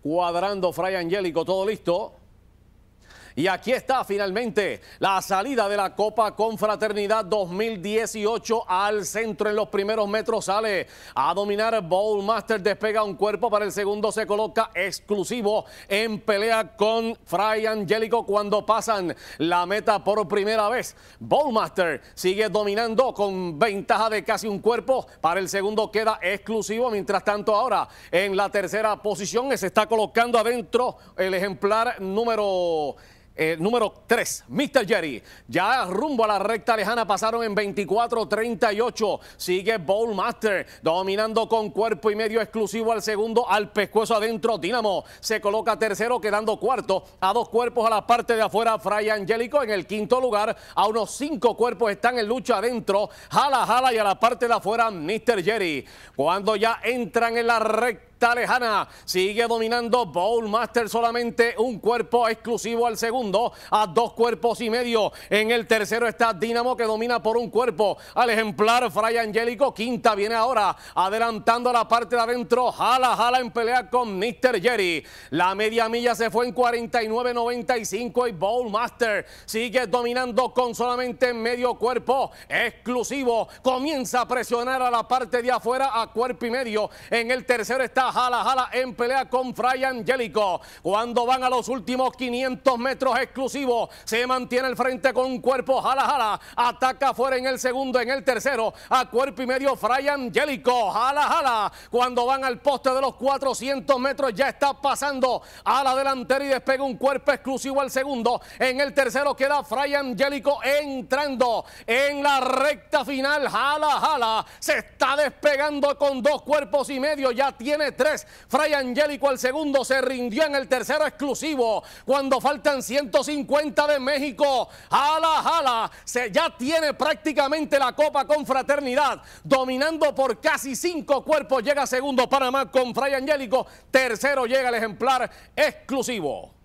Cuadrando Fray Angélico, todo listo. Y aquí está finalmente la salida de la Copa Confraternidad 2018 al centro en los primeros metros. Sale a dominar Bowlmaster, despega un cuerpo para el segundo, se coloca exclusivo en pelea con Fray Angélico cuando pasan la meta por primera vez. Bowlmaster sigue dominando con ventaja de casi un cuerpo. Para el segundo queda exclusivo. Mientras tanto, ahora en la tercera posición se está colocando adentro el ejemplar número eh, número 3, Mr. Jerry. Ya rumbo a la recta lejana pasaron en 24-38. Sigue Bowlmaster dominando con cuerpo y medio exclusivo al segundo, al pescuezo adentro Dinamo. Se coloca tercero, quedando cuarto. A dos cuerpos a la parte de afuera, Fray Angélico en el quinto lugar. A unos cinco cuerpos están en lucha adentro. Jala, jala y a la parte de afuera, Mr. Jerry. Cuando ya entran en la recta está lejana. Sigue dominando Master solamente un cuerpo exclusivo al segundo, a dos cuerpos y medio. En el tercero está Dinamo que domina por un cuerpo al ejemplar Fray Angélico. Quinta viene ahora adelantando la parte de adentro. Jala, jala en pelea con Mr. Jerry. La media milla se fue en 49.95 y Master sigue dominando con solamente medio cuerpo exclusivo. Comienza a presionar a la parte de afuera a cuerpo y medio. En el tercero está jala, jala, en pelea con Fray Angélico. Cuando van a los últimos 500 metros exclusivos, se mantiene el frente con un cuerpo, jala, jala. Ataca fuera en el segundo, en el tercero, a cuerpo y medio Fray Angélico. Jala, jala. Cuando van al poste de los 400 metros, ya está pasando a la delantera y despega un cuerpo exclusivo al segundo. En el tercero queda Fray Angélico entrando en la recta final. Jala, jala. Se está despegando con dos cuerpos y medio. Ya tiene Fray Angélico al segundo se rindió en el tercero exclusivo. Cuando faltan 150 de México, jala, jala, se ya tiene prácticamente la copa con fraternidad. Dominando por casi cinco cuerpos, llega segundo Panamá con Fray Angélico. Tercero llega el ejemplar exclusivo.